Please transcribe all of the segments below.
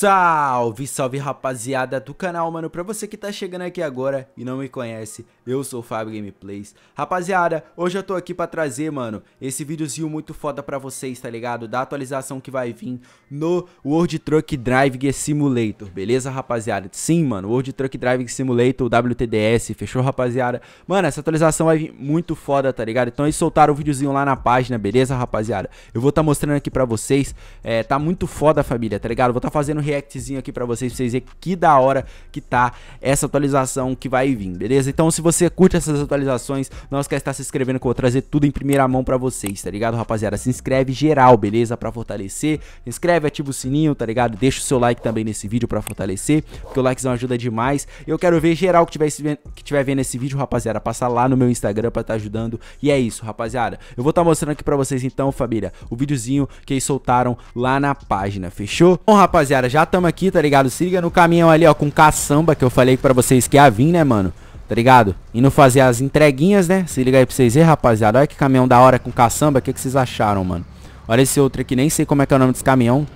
Salve, salve rapaziada do canal, mano, pra você que tá chegando aqui agora e não me conhece, eu sou o Fábio Gameplays Rapaziada, hoje eu tô aqui pra trazer, mano, esse videozinho muito foda pra vocês, tá ligado? Da atualização que vai vir no World Truck Driving Simulator, beleza, rapaziada? Sim, mano, World Truck Driving Simulator, WTDS, fechou, rapaziada? Mano, essa atualização vai vir muito foda, tá ligado? Então eles soltaram o videozinho lá na página, beleza, rapaziada? Eu vou tá mostrando aqui pra vocês, é, tá muito foda, família, tá ligado? vou tá fazendo fazendo reactzinho aqui pra vocês, pra vocês verem que da hora que tá essa atualização que vai vir, beleza? Então se você curte essas atualizações, não esquece de estar tá se inscrevendo que eu vou trazer tudo em primeira mão pra vocês, tá ligado, rapaziada? Se inscreve geral, beleza? Pra fortalecer, se inscreve, ativa o sininho, tá ligado? Deixa o seu like também nesse vídeo pra fortalecer, porque o likezão ajuda demais. Eu quero ver geral que tiver, esse, que tiver vendo esse vídeo, rapaziada, passar lá no meu Instagram pra estar tá ajudando. E é isso, rapaziada. Eu vou estar tá mostrando aqui pra vocês então, família, o videozinho que eles soltaram lá na página, fechou? Bom, rapaziada, já já tamo aqui, tá ligado? Se liga no caminhão ali, ó, com caçamba, que eu falei pra vocês que ia vir, né, mano? Tá ligado? Indo fazer as entreguinhas, né? Se liga aí pra vocês verem, rapaziada. Olha que caminhão da hora com caçamba. O que, que vocês acharam, mano? Olha esse outro aqui, nem sei como é que é o nome desse caminhão.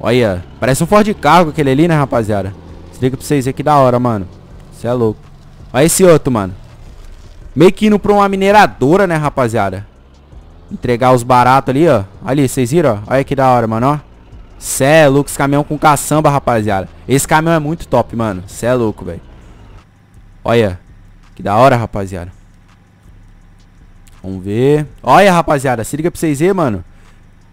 Olha, parece um Ford Cargo aquele ali, né, rapaziada? Se liga pra vocês verem que da hora, mano. Você é louco. Olha esse outro, mano. Meio que indo pra uma mineradora, né, rapaziada? Entregar os baratos ali, ó. Ali, vocês viram, ó? Olha que da hora, mano, ó. Cê é louco, esse caminhão com caçamba, rapaziada. Esse caminhão é muito top, mano. Cê é louco, velho. Olha. Que da hora, rapaziada. Vamos ver. Olha, rapaziada. Se liga pra vocês verem, mano.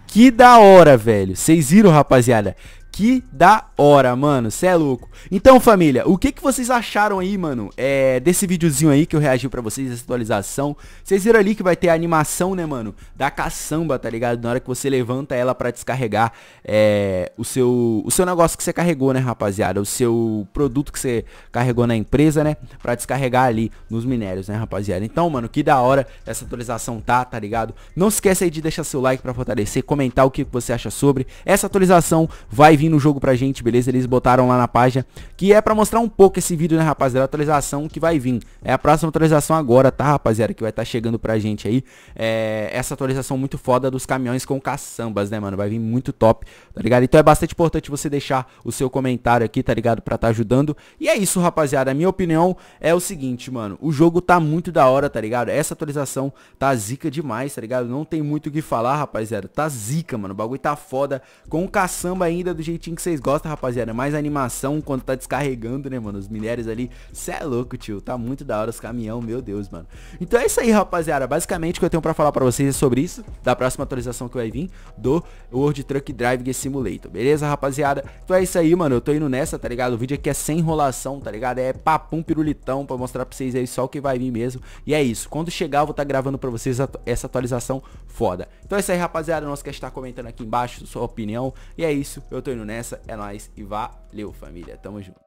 Que da hora, velho. Vocês viram, rapaziada? Que da hora, mano, cê é louco. Então, família, o que, que vocês acharam aí, mano, é, desse videozinho aí que eu reagi pra vocês, essa atualização? Vocês viram ali que vai ter a animação, né, mano, da caçamba, tá ligado? Na hora que você levanta ela pra descarregar é, o, seu, o seu negócio que você carregou, né, rapaziada? O seu produto que você carregou na empresa, né, pra descarregar ali nos minérios, né, rapaziada? Então, mano, que da hora essa atualização tá, tá ligado? Não esquece aí de deixar seu like pra fortalecer, comentar o que você acha sobre. Essa atualização vai vir no jogo pra gente, beleza? Eles botaram lá na página, que é pra mostrar um pouco esse vídeo, né, rapaziada? A atualização que vai vir. É a próxima atualização agora, tá, rapaziada? Que vai estar tá chegando pra gente aí. É essa atualização muito foda dos caminhões com caçambas, né, mano? Vai vir muito top, tá ligado? Então é bastante importante você deixar o seu comentário aqui, tá ligado? Pra tá ajudando. E é isso, rapaziada. A minha opinião é o seguinte, mano. O jogo tá muito da hora, tá ligado? Essa atualização tá zica demais, tá ligado? Não tem muito o que falar, rapaziada. Tá zica, mano. O bagulho tá foda. Com caçamba ainda do jeito jeitinho que vocês gostam, rapaziada. É mais animação quando tá descarregando, né, mano? Os minérios ali. Cê é louco, tio. Tá muito da hora os caminhão, meu Deus, mano. Então é isso aí, rapaziada. Basicamente o que eu tenho pra falar pra vocês é sobre isso. Da próxima atualização que vai vir do World Truck Driving Simulator. Beleza, rapaziada? Então é isso aí, mano. Eu tô indo nessa, tá ligado? O vídeo aqui é sem enrolação, tá ligado? É papum pirulitão pra mostrar pra vocês aí só o que vai vir mesmo. E é isso. Quando chegar, eu vou estar tá gravando pra vocês essa atualização foda. Então é isso aí, rapaziada. Nós quer estar tá comentando aqui embaixo sua opinião. E é isso. Eu tô indo nessa, é nóis e valeu família, tamo junto.